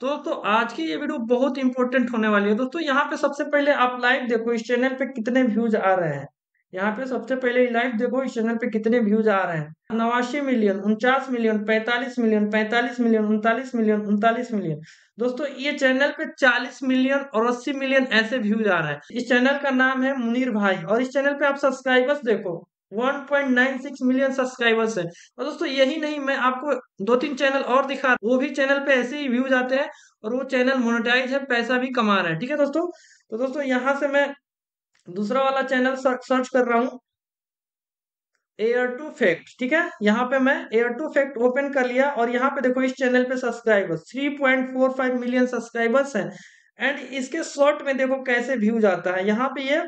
तो तो आज की ये वीडियो बहुत इंपॉर्टेंट होने वाली है दोस्तों यहाँ पे सबसे पहले आप लाइव देखो इस चैनल पे कितने व्यूज आ रहे हैं यहाँ पे सबसे पहले लाइव देखो इस चैनल पे कितने व्यूज आ रहे हैं नवासी मिलियन उनचास मिलियन पैंतालीस मिलियन पैंतालीस मिलियन उनतालीस मिलियन उनतालीस मिलियन दोस्तों ये चैनल पे चालीस मिलियन और अस्सी मिलियन ऐसे व्यूज आ रहे हैं इस चैनल का नाम है मुनीर भाई और इस चैनल पे आप सब्सक्राइबर्स देखो 1.96 मिलियन सब्सक्राइबर्स है और दोस्तों यही नहीं मैं आपको दो तीन चैनल और दिखा वो भी चैनल पे ऐसे ही व्यूज आते हैं और वो चैनल मोनेटाइज है पैसा भी कमा रहा है ठीक है दोस्तों तो दोस्तों यहाँ से मैं दूसरा वाला चैनल सर्च कर रहा हूँ एयर टू फैक्ट ठीक है यहाँ पे मैं एयर टू फैक्ट ओपन कर लिया और यहाँ पे देखो इस चैनल पे सब्सक्राइबर्स 3.45 मिलियन सब्सक्राइबर्स हैं एंड इसके शॉर्ट में देखो कैसे व्यूज आता है यहाँ पे ये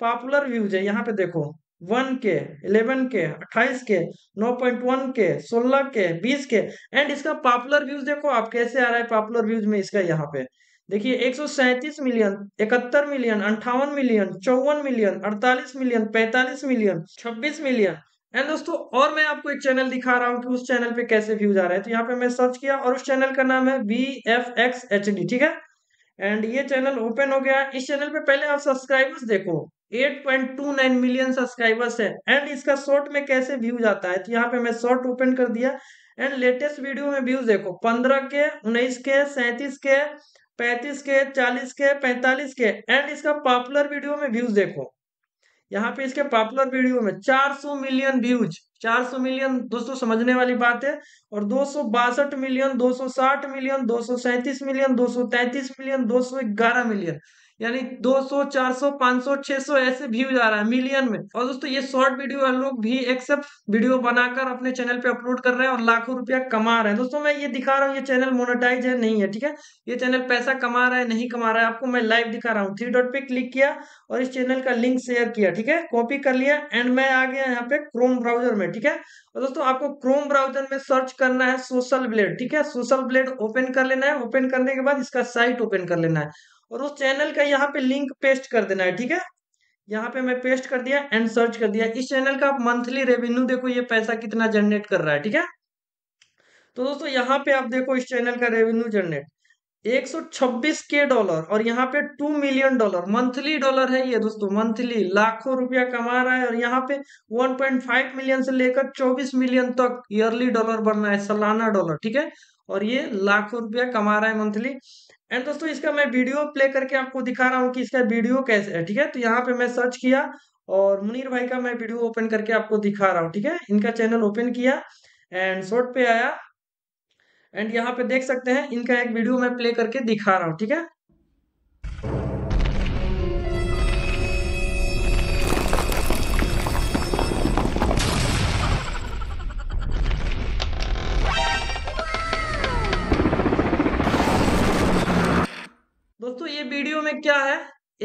पॉपुलर व्यूज है यहाँ पे देखो वन के इलेवन के अट्ठाईस के नौ पॉइंट वन के सोलह के बीस के एंड इसका पॉपुलर व्यूज देखो आप कैसे आ रहा है पॉपुलर व्यूज में इसका यहाँ पे देखिए एक मिलियन इकहत्तर मिलियन अंठावन मिलियन चौवन मिलियन अड़तालीस मिलियन पैंतालीस मिलियन छब्बीस मिलियन एंड दोस्तों और मैं आपको एक चैनल दिखा रहा हूँ कि उस चैनल पे कैसे व्यूज आ रहे हैं तो यहाँ पे मैं सर्च किया और उस चैनल का नाम है B F X H D ठीक है एंड ये चैनल ओपन हो गया इस चैनल पे पहले आप सब्सक्राइबर्स देखो 8.29 मिलियन सब्सक्राइबर्स है एंड इसका शॉर्ट में कैसे व्यूज आता है तो यहाँ पे मैं शॉर्ट ओपन कर दिया एंड लेटेस्ट वीडियो में व्यूज देखो 15 के 19 के 37 के 35 के 40 के 45 के एंड इसका पॉपुलर वीडियो में व्यूज देखो यहाँ पे इसके पॉपुलर वीडियो में 400 मिलियन व्यूज 400 मिलियन दोस्तों समझने वाली बात है और दो million 260 million 237 million 233 million 211 million यानी 200, 400, 500, 600 ऐसे व्यूज आ रहा है मिलियन में और दोस्तों ये शॉर्ट वीडियो वाले लोग भी एक सब वीडियो बनाकर अपने चैनल पे अपलोड कर रहे हैं और लाखों रुपया कमा रहे हैं दोस्तों मैं ये दिखा रहा हूँ ये चैनल मोनेटाइज है नहीं है ठीक है ये चैनल पैसा कमा रहा है नहीं कमा रहा है आपको मैं लाइव दिखा रहा हूँ थ्री डॉट पे क्लिक किया और इस चैनल का लिंक शेयर किया ठीक है कॉपी कर लिया एंड मैं आ गया यहाँ पे क्रोम ब्राउजर में ठीक है और दोस्तों आपको क्रोम ब्राउजर में सर्च करना है सोशल ब्लेड ठीक है सोशल ब्लेड ओपन कर लेना है ओपन करने के बाद इसका साइट ओपन कर लेना है और उस चैनल का यहाँ पे लिंक पेस्ट कर देना है ठीक है यहाँ पे मैं पेस्ट कर दिया एंड सर्च कर दिया इस चैनल का आप मंथली रेवेन्यू देखो ये पैसा कितना जनरेट कर रहा है ठीक है तो दोस्तों यहाँ पे आप देखो इस चैनल का रेवेन्यू जनरेट छब्बीस के डॉलर और यहाँ पे two million dollar monthly dollar है ये दोस्तों मंथली लाखों रुपया कमा रहा है और यहाँ पे 1.5 मिलियन से लेकर 24 मिलियन तक ईयरली डॉलर बन रहा है सालाना डॉलर ठीक है और ये लाखों रुपया कमा रहा है मंथली एंड दोस्तों इसका मैं वीडियो प्ले करके आपको दिखा रहा हूँ कि इसका वीडियो कैसे है ठीक है तो यहाँ पे मैं सर्च किया और मुनीर भाई का मैं वीडियो ओपन करके आपको दिखा रहा हूँ ठीक है इनका चैनल ओपन किया एंड शॉर्ट पे आया एंड यहाँ पे देख सकते हैं इनका एक वीडियो मैं प्ले करके दिखा रहा हूँ ठीक है दोस्तों ये वीडियो में क्या है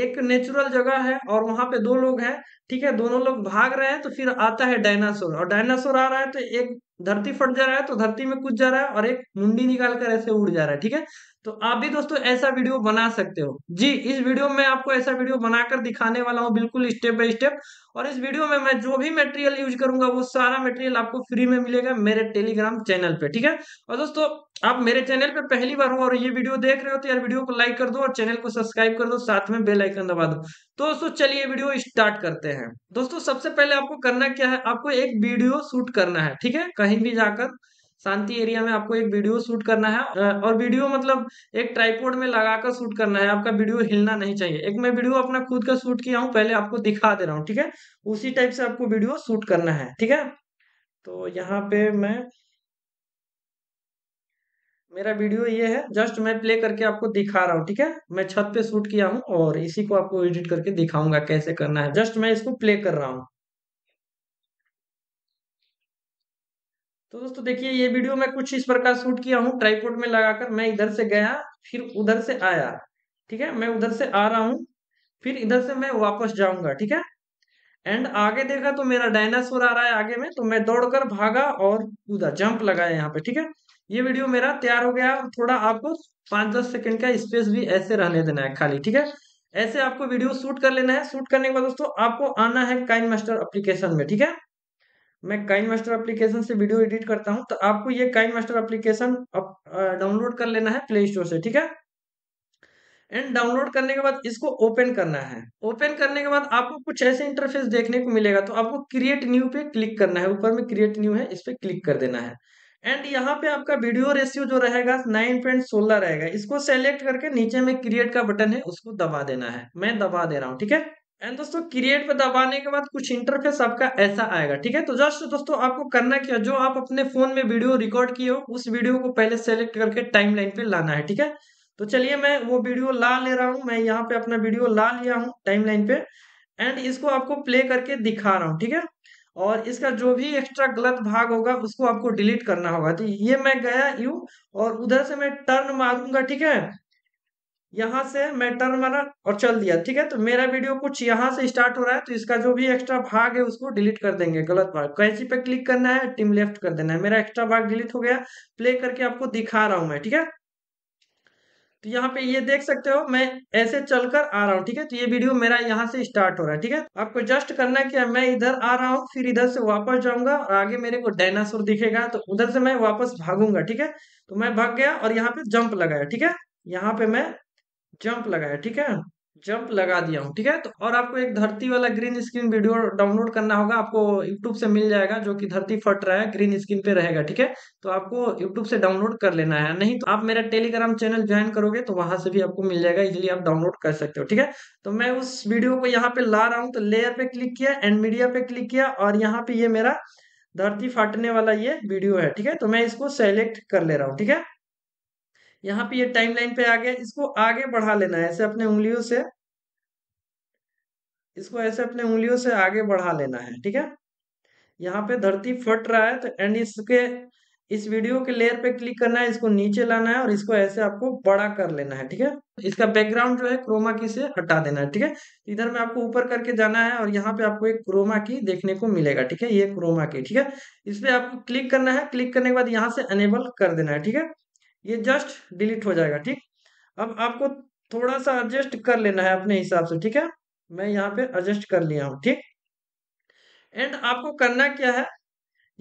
एक नेचुरल जगह है और वहां पे दो लोग हैं ठीक है दोनों लोग भाग रहे हैं तो फिर आता है डायनासोर और डायनासोर आ रहा है तो एक धरती फट जा रहा है तो धरती में कुछ जा रहा है और एक मुंडी निकाल कर ऐसे उड़ जा रहा है ठीक है तो आप भी दोस्तों ऐसा वीडियो बना सकते हो जी इस वीडियो में आपको ऐसा वीडियो बनाकर दिखाने वाला हूँ बिल्कुल स्टेप बाय स्टेप और इस वीडियो में मैं जो भी मटेरियल यूज करूंगा वो सारा मटेरियल आपको फ्री में मिलेगा मेरे टेलीग्राम चैनल पे ठीक है और दोस्तों आप मेरे चैनल पे पहली बार हो और ये वीडियो देख रहे हो तो यार वीडियो को लाइक कर दो और चैनल को सब्सक्राइब कर दो साथ में बेल आइकन दबा दो तो दोस्तों चलिए वीडियो स्टार्ट करते हैं दोस्तों सबसे पहले आपको करना क्या है आपको एक वीडियो शूट करना है ठीक है कहीं भी जाकर शांति एरिया में आपको एक वीडियो शूट करना है और वीडियो मतलब एक ट्राईपोर्ड में लगाकर शूट करना है आपका वीडियो हिलना नहीं चाहिए एक मैं वीडियो अपना खुद का शूट किया हूँ पहले आपको दिखा दे रहा हूँ ठीक है उसी टाइप से आपको वीडियो शूट करना है ठीक है तो यहाँ पे मैं मेरा वीडियो ये है जस्ट मैं प्ले करके आपको दिखा रहा हूँ ठीक है मैं छत पे शूट किया हूँ और इसी को आपको एडिट करके दिखाऊंगा कैसे करना है जस्ट मैं इसको प्ले कर रहा हूँ तो दोस्तों देखिए ये वीडियो मैं कुछ इस प्रकार शूट किया हूँ ट्राईपोर्ट में लगाकर मैं इधर से गया फिर उधर से आया ठीक है मैं उधर से आ रहा हूँ फिर इधर से मैं वापस जाऊंगा ठीक है एंड आगे देखा तो मेरा डायनासोर आ रहा है आगे में तो मैं दौड़कर भागा और कूदा जंप लगाया यहाँ पे ठीक है ये वीडियो मेरा तैयार हो गया थोड़ा आपको पांच दस सेकंड का स्पेस भी ऐसे रहने देना है खाली ठीक है ऐसे आपको वीडियो शूट कर लेना है शूट करने के बाद दोस्तों आपको आना है काइन मास्टर अप्लीकेशन में ठीक है मैं काइन मास्टर अप्लीकेशन से वीडियो एडिट करता हूँ तो आपको ये काइन मास्टर अप्लीकेशन डाउनलोड कर लेना है प्ले स्टोर से ठीक है एंड डाउनलोड करने के बाद इसको ओपन करना है ओपन करने के बाद आपको कुछ ऐसे इंटरफेस देखने को मिलेगा तो आपको क्रिएट न्यू पे क्लिक करना है ऊपर में क्रिएट न्यू है इस पर क्लिक कर देना है एंड यहाँ पे आपका वीडियो रेशियो जो रहेगा नाइन पॉइंट सोलह रहेगा इसको सेलेक्ट करके नीचे में क्रिएट का बटन है उसको दबा देना है मैं दबा दे रहा हूँ ठीक है एंड दोस्तों क्रिएट पे दबाने के बाद कुछ इंटरफेस आपका ऐसा आएगा ठीक है तो जस्ट दोस्तों आपको करना क्या जो आप अपने फोन में वीडियो रिकॉर्ड किए हो उस वीडियो को पहले सेलेक्ट करके टाइमलाइन पे लाना है ठीक है तो चलिए मैं वो वीडियो ला ले रहा हूँ मैं यहाँ पे अपना वीडियो ला लिया हूँ लाइन पे एंड इसको आपको प्ले करके दिखा रहा हूँ ठीक है और इसका जो भी एक्स्ट्रा गलत भाग होगा उसको आपको डिलीट करना होगा तो ये मैं गया यू और उधर से मैं टर्न मारूंगा ठीक है यहां से मैं टर्न मारा और चल दिया ठीक है तो मेरा वीडियो कुछ यहां से स्टार्ट हो रहा है तो इसका जो भी एक्स्ट्रा भाग है उसको डिलीट कर देंगे गलत भाग कैसी तो पे क्लिक करना है टीम लेफ्ट कर देना है मेरा एक्स्ट्रा भाग डिलीट हो गया प्ले करके आपको दिखा रहा हूं मैं ठीक है तो यहाँ पे ये देख सकते हो मैं ऐसे चलकर आ रहा हूँ ठीक है तो ये वीडियो मेरा यहाँ से स्टार्ट हो रहा है ठीक है आपको जस्ट करना क्या मैं इधर आ रहा हूँ फिर इधर से वापस जाऊंगा और आगे मेरे को डायनासोर दिखेगा तो उधर से मैं वापस भागूंगा ठीक है तो मैं भाग गया और यहाँ पे जंप लगाया ठीक है यहाँ पे मैं जंप लगाया ठीक है जंप लगा दिया हूँ ठीक है तो और आपको एक धरती वाला ग्रीन स्क्रीन वीडियो डाउनलोड करना होगा आपको यूट्यूब से मिल जाएगा जो कि धरती फट रहा है ग्रीन स्क्रीन पे रहेगा ठीक है तो आपको यूट्यूब से डाउनलोड कर लेना है नहीं तो आप मेरा टेलीग्राम चैनल ज्वाइन करोगे तो वहां से भी आपको मिल जाएगा इजिली आप डाउनलोड कर सकते हो ठीक है तो मैं उस वीडियो को यहाँ पे ला रहा हूँ तो लेयर पे क्लिक किया एंड मीडिया पे क्लिक किया और यहाँ पे ये मेरा धरती फाटने वाला ये वीडियो है ठीक है तो मैं इसको सेलेक्ट कर ले रहा हूँ ठीक है यहाँ पे ये टाइम लाइन पे आ गया इसको आगे बढ़ा लेना है ऐसे अपने उंगलियों से इसको ऐसे अपने उंगलियों से आगे बढ़ा लेना है ठीक है यहाँ पे धरती फट रहा है तो एंड इसके इस वीडियो के लेयर पे क्लिक करना है इसको नीचे लाना है और इसको ऐसे आपको बड़ा कर लेना है ठीक है इसका बैकग्राउंड जो है क्रोमा की से हटा देना है ठीक है इधर में आपको ऊपर करके जाना है और यहाँ पे आपको एक क्रोमा की देखने को मिलेगा ठीक है ये क्रोमा की ठीक है इस पर आपको क्लिक करना है क्लिक करने के बाद यहाँ से अनेबल कर देना है ठीक है ये जस्ट डिलीट हो जाएगा ठीक अब आपको थोड़ा सा एडजस्ट कर लेना है अपने हिसाब से ठीक है मैं यहाँ पे एडजस्ट कर लिया हूँ ठीक एंड आपको करना क्या है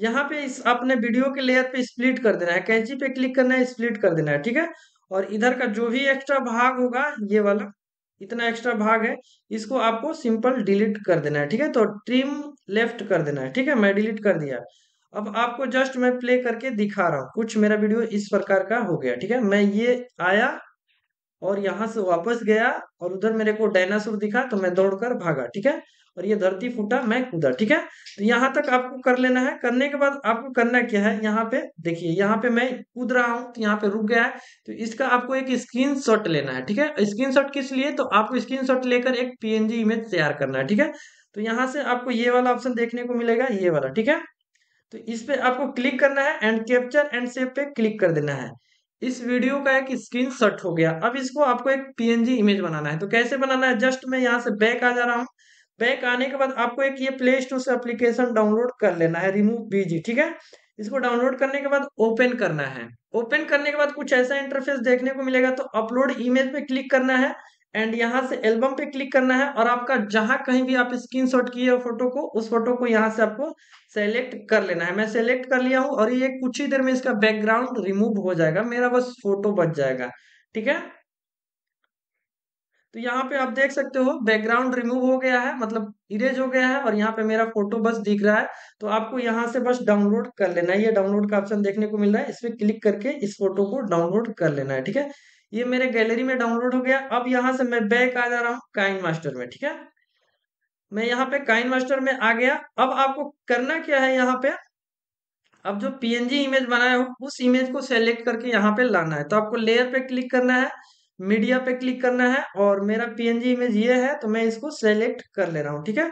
यहाँ पे इस अपने वीडियो के लेयर पे स्प्लिट कर देना है कैंची पे क्लिक करना है स्प्लिट कर देना है ठीक है और इधर का जो भी एक्स्ट्रा भाग होगा ये वाला इतना एक्स्ट्रा भाग है इसको आपको सिंपल डिलीट कर देना है ठीक है तो ट्रिम लेफ्ट कर देना है ठीक है मैं डिलीट कर दिया अब आपको जस्ट मैं प्ले करके दिखा रहा हूँ कुछ मेरा वीडियो इस प्रकार का हो गया ठीक है मैं ये आया और यहां से वापस गया और उधर मेरे को डायनासोर दिखा तो मैं दौड़कर भागा ठीक है और ये धरती फूटा मैं कूदा ठीक है तो यहाँ तक आपको कर लेना है करने के बाद आपको करना क्या है यहाँ पे देखिए यहाँ पे मैं कूद रहा हूँ तो यहाँ पे रुक गया है तो इसका आपको एक स्क्रीन शॉट लेना है ठीक है स्क्रीन शॉट किस लिए तो आपको स्क्रीन शॉट लेकर एक पीएनजी इमेज तैयार करना है ठीक है तो यहाँ से आपको ये वाला ऑप्शन देखने को मिलेगा ये वाला ठीक है तो इस पे आपको क्लिक करना है एंड कैप्चर एंड सेव पे क्लिक कर देना है इस वीडियो का एक स्क्रीन शॉट हो गया अब इसको आपको एक पीएनजी इमेज बनाना है तो कैसे बनाना है जस्ट मैं यहाँ से बैक आ जा रहा हूँ बैक आने के बाद आपको एक ये प्ले स्टोर से एप्लीकेशन डाउनलोड कर लेना है रिमूव बीजी ठीक है इसको डाउनलोड करने के बाद ओपन करना है ओपन करने के बाद कुछ ऐसा इंटरफेस देखने को मिलेगा तो अपलोड इमेज पे क्लिक करना है एंड यहाँ से एल्बम पे क्लिक करना है और आपका जहां कहीं भी आप स्क्रीन शॉट किए फोटो को उस फोटो को यहाँ से आपको सेलेक्ट कर लेना है मैं सेलेक्ट कर लिया हूं और ये कुछ ही देर में इसका बैकग्राउंड रिमूव हो जाएगा मेरा बस फोटो बच जाएगा ठीक है तो यहाँ पे आप देख सकते हो बैकग्राउंड रिमूव हो गया है मतलब इरेज हो गया है और यहाँ पे मेरा फोटो बस दिख रहा है तो आपको यहाँ से बस डाउनलोड कर लेना है ये डाउनलोड का ऑप्शन देखने को मिल रहा है इस पर क्लिक करके इस फोटो को डाउनलोड कर लेना है ठीक है ये मेरे गैलरी में डाउनलोड हो गया अब यहाँ से मैं बैक आ जा रहा हूँ काइन मास्टर में ठीक है मैं यहाँ पे काइन मास्टर में आ गया अब आपको करना क्या है यहाँ पे अब जो पीएनजी इमेज बनाया हो उस इमेज को सेलेक्ट करके यहाँ पे लाना है तो आपको लेयर पे क्लिक करना है मीडिया पे क्लिक करना है और मेरा पीएनजी इमेज ये है तो मैं इसको सेलेक्ट कर ले रहा हूँ ठीक है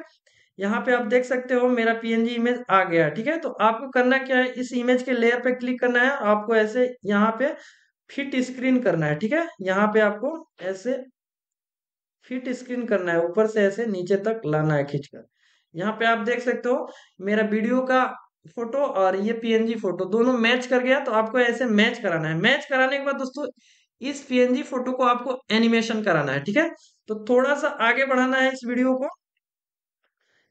यहाँ पे आप देख सकते हो मेरा पीएनजी इमेज आ गया ठीक है तो आपको करना क्या है इस इमेज के लेयर पे क्लिक करना है और आपको ऐसे यहाँ पे फिट स्क्रीन करना है ठीक है यहाँ पे आपको ऐसे फिट स्क्रीन करना है ऊपर से ऐसे नीचे तक लाना है खींचकर यहाँ पे आप देख सकते हो मेरा वीडियो का फोटो और ये पीएनजी फोटो दोनों मैच कर गया तो आपको ऐसे मैच कराना है मैच कराने के बाद दोस्तों इस पीएनजी फोटो को आपको एनिमेशन कराना है ठीक है तो थोड़ा सा आगे बढ़ाना है इस वीडियो को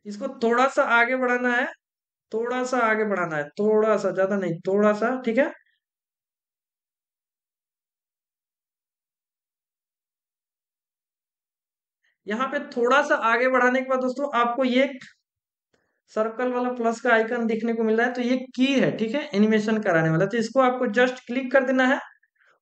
इसको थोड़ा सा आगे बढ़ाना है थोड़ा सा आगे बढ़ाना है थोड़ा सा ज्यादा नहीं थोड़ा सा ठीक है यहाँ पे थोड़ा सा आगे बढ़ाने के बाद दोस्तों आपको ये सर्कल वाला प्लस का आइकन दिखने को मिल रहा है तो ये की है ठीक है एनिमेशन कराने वाला तो इसको आपको जस्ट क्लिक कर देना है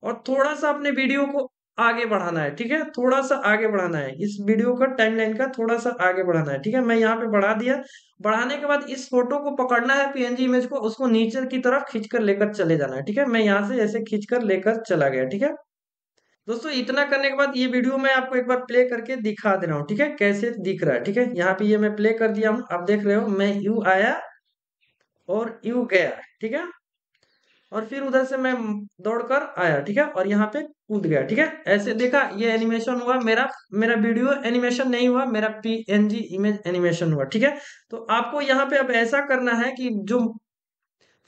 और थोड़ा सा अपने वीडियो को आगे बढ़ाना है ठीक है थोड़ा सा आगे बढ़ाना है इस वीडियो का टाइमलाइन का थोड़ा सा आगे बढ़ाना है ठीक है मैं यहाँ पे बढ़ा दिया बढ़ाने के बाद इस फोटो को पकड़ना है पीएनजी इमेज को उसको नीचे की तरफ खींचकर लेकर चले जाना है ठीक है मैं यहाँ से ऐसे खींच कर लेकर चला गया ठीक है दोस्तों इतना करने के बाद ये वीडियो मैं आपको एक बार प्ले करके दिखा दे रहा हूँ ठीक है कैसे दिख रहा है ठीक है यहाँ पे ये मैं प्ले कर दिया हूँ आप देख रहे हो मैं यू आया और यू गया ठीक है और फिर उधर से मैं दौड़कर आया ठीक है और यहाँ पे कूद गया ठीक है ऐसे देखा ये एनिमेशन हुआ मेरा मेरा वीडियो एनिमेशन नहीं हुआ मेरा पीएनजी इमेज एनिमेशन हुआ ठीक है तो आपको यहाँ पे अब ऐसा करना है कि जो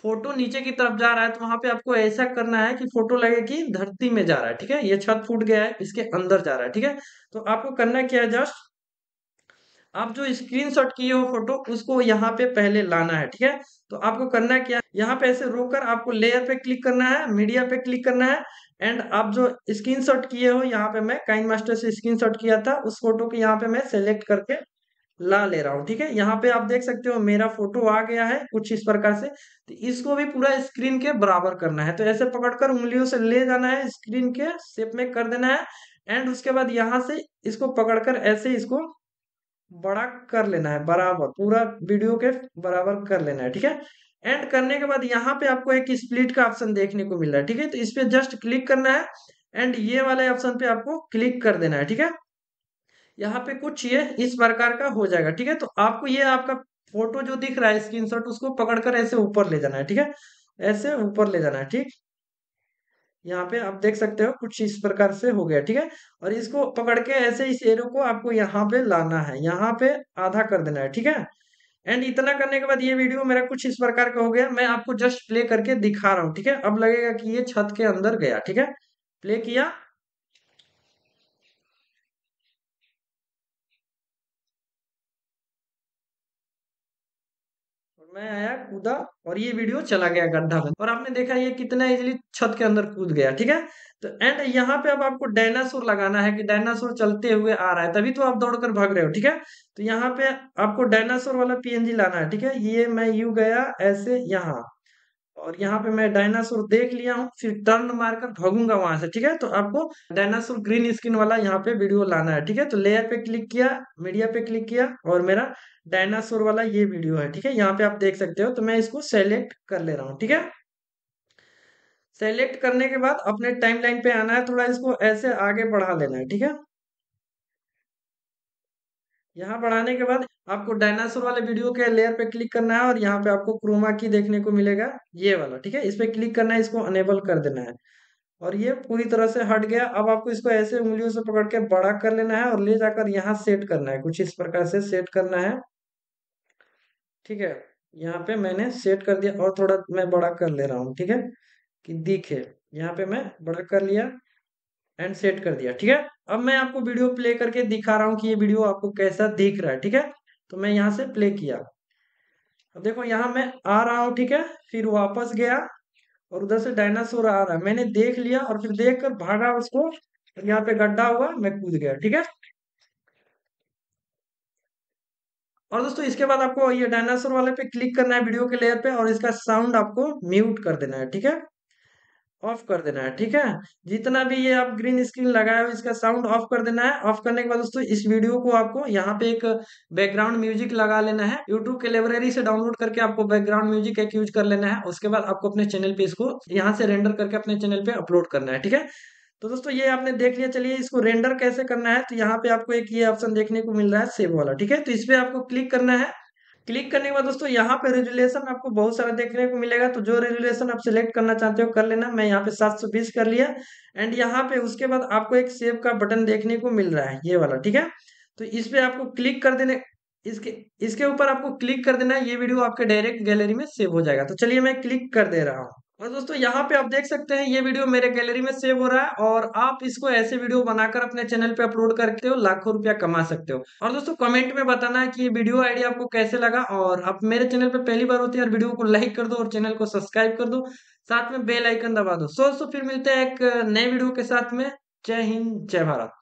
फोटो नीचे की तरफ जा रहा है तो वहां पे आपको ऐसा करना है कि फोटो लगे कि धरती में जा रहा है ठीक है ये छत फूट गया है इसके अंदर जा रहा है ठीक है तो आपको करना क्या है जस्ट आप जो स्क्रीनशॉट किए हो फोटो उसको यहाँ पे पहले लाना है ठीक है तो आपको करना क्या यहाँ पे ऐसे रोककर आपको लेयर पे क्लिक करना है मीडिया पे क्लिक करना है एंड आप जो स्क्रीनशॉट किए हो यहाँ पे मैं काइन मास्टर से स्क्रीनशॉट किया था उस फोटो को यहाँ पे मैं सेलेक्ट करके ला ले रहा हूँ ठीक है यहाँ पे आप देख सकते हो मेरा फोटो आ गया है कुछ इस प्रकार से तो इसको भी पूरा स्क्रीन के बराबर करना है तो ऐसे पकड़कर उंगलियों से ले जाना है स्क्रीन के शेप में कर देना है एंड उसके बाद यहाँ से इसको पकड़कर ऐसे इसको बड़ा कर लेना है बराबर पूरा वीडियो के बराबर कर लेना है ठीक है एंड करने के बाद यहाँ पे आपको एक स्प्लिट का ऑप्शन देखने को मिल रहा है ठीक है तो इस पे जस्ट क्लिक करना है एंड ये वाले ऑप्शन पे आपको क्लिक कर देना है ठीक है यहाँ पे कुछ ये इस प्रकार का हो जाएगा ठीक है तो आपको ये आपका फोटो जो दिख रहा है स्क्रीन उसको पकड़कर ऐसे ऊपर ले जाना है ठीक है ऐसे ऊपर ले जाना है ठीक यहाँ पे आप देख सकते हो कुछ इस प्रकार से हो गया ठीक है और इसको पकड़ के ऐसे इस एरो को आपको यहाँ पे लाना है यहाँ पे आधा कर देना है ठीक है एंड इतना करने के बाद ये वीडियो मेरा कुछ इस प्रकार का हो गया मैं आपको जस्ट प्ले करके दिखा रहा हूँ ठीक है अब लगेगा कि ये छत के अंदर गया ठीक है प्ले किया मैं आया कूदा और ये वीडियो चला गया गड्ढा में और आपने देखा ये कितना इजिली छत के अंदर कूद गया ठीक है तो एंड यहाँ पे अब आपको डायनासोर लगाना है कि डायनासोर चलते हुए आ रहा है तभी तो आप दौड़कर भाग रहे हो ठीक है तो यहाँ पे आपको डायनासोर वाला पीएनजी लाना है ठीक है ये मैं यू गया ऐसे यहाँ और यहाँ पे मैं डायनासोर देख लिया हूँ फिर टर्न मारकर भागूंगा वहां से ठीक है तो आपको डायनासोर ग्रीन स्क्रीन वाला यहाँ पे वीडियो लाना है ठीक है तो लेयर पे क्लिक किया मीडिया पे क्लिक किया और मेरा डायनासोर वाला ये वीडियो है ठीक है यहाँ पे आप देख सकते हो तो मैं इसको सेलेक्ट कर ले रहा हूँ ठीक है सेलेक्ट करने के बाद अपने टाइमलाइन पे आना है थोड़ा इसको ऐसे आगे बढ़ा लेना है ठीक है यहाँ बढ़ाने के बाद आपको डायनासोर वाले वीडियो के लेयर पे क्लिक करना है और यहाँ पे आपको क्रोमा की देखने को मिलेगा ये वाला ठीक है इस पे क्लिक करना है इसको अनेबल कर देना है और ये पूरी तरह से हट गया अब आपको इसको ऐसे उंगलियों से पकड़ के बड़ा कर लेना है और ले जाकर यहाँ सेट करना है कुछ इस प्रकार से सेट करना है ठीक है यहाँ पे मैंने सेट कर दिया और थोड़ा मैं बड़ा कर ले रहा हूँ ठीक है कि दिखे यहाँ पे मैं बड़ा कर लिया एंड सेट कर दिया ठीक है अब मैं आपको वीडियो प्ले करके दिखा रहा हूँ कि ये वीडियो आपको कैसा दिख रहा है ठीक है तो मैं यहाँ से प्ले किया अब देखो यहाँ मैं आ रहा हूँ ठीक है फिर वापस गया और उधर से डायनासोर आ रहा है मैंने देख लिया और फिर देख कर भागा उसको तो यहाँ पे गड्ढा हुआ मैं कूद गया ठीक है और दोस्तों इसके बाद आपको ये डायनासोर वाले पे क्लिक करना है वीडियो के लेयर पे और इसका साउंड आपको म्यूट कर देना है ठीक है ऑफ कर देना है ठीक है जितना भी ये आप ग्रीन स्क्रीन लगाए हो इसका साउंड ऑफ कर देना है ऑफ करने के बाद दोस्तों इस वीडियो को आपको यहाँ पे एक बैकग्राउंड म्यूजिक लगा लेना है यूट्यूब के लाइब्रेरी से डाउनलोड करके आपको बैकग्राउंड म्यूजिक एक यूज कर लेना है उसके बाद आपको अपने चैनल पे इसको यहाँ से रेंडर करके अपने चैनल पे अपलोड करना है ठीक है तो दोस्तों ये आपने देख लिया चलिए इसको रेंडर कैसे करना है तो यहाँ पे आपको एक ये ऑप्शन देखने को मिल रहा है सेव वाला ठीक है तो इस पर आपको क्लिक करना है क्लिक करने के बाद दोस्तों यहाँ पे रेजुलेशन आपको बहुत सारा देखने को मिलेगा तो जो रेजुलेशन आप सिलेक्ट करना चाहते हो कर लेना मैं यहाँ पे 720 कर लिया एंड यहाँ पे उसके बाद आपको एक सेव का बटन देखने को मिल रहा है ये वाला ठीक है तो इस पे आपको क्लिक कर देने इसके इसके ऊपर आपको क्लिक कर देना ये वीडियो आपके डायरेक्ट गैलरी में सेव हो जाएगा तो चलिए मैं क्लिक कर दे रहा हूँ और दोस्तों यहाँ पे आप देख सकते हैं ये वीडियो मेरे गैलरी में सेव हो रहा है और आप इसको ऐसे वीडियो बनाकर अपने चैनल पे अपलोड करते हो लाखों रुपया कमा सकते हो और दोस्तों कमेंट में बताना है कि ये वीडियो आइडिया आपको कैसे लगा और आप मेरे चैनल पे पहली बार होते हैं और वीडियो को लाइक कर दो और चैनल को सब्सक्राइब कर दो साथ में बेलाइकन दबा दो सो दोस्तों फिर मिलते हैं एक नए वीडियो के साथ में जय हिंद जय भारत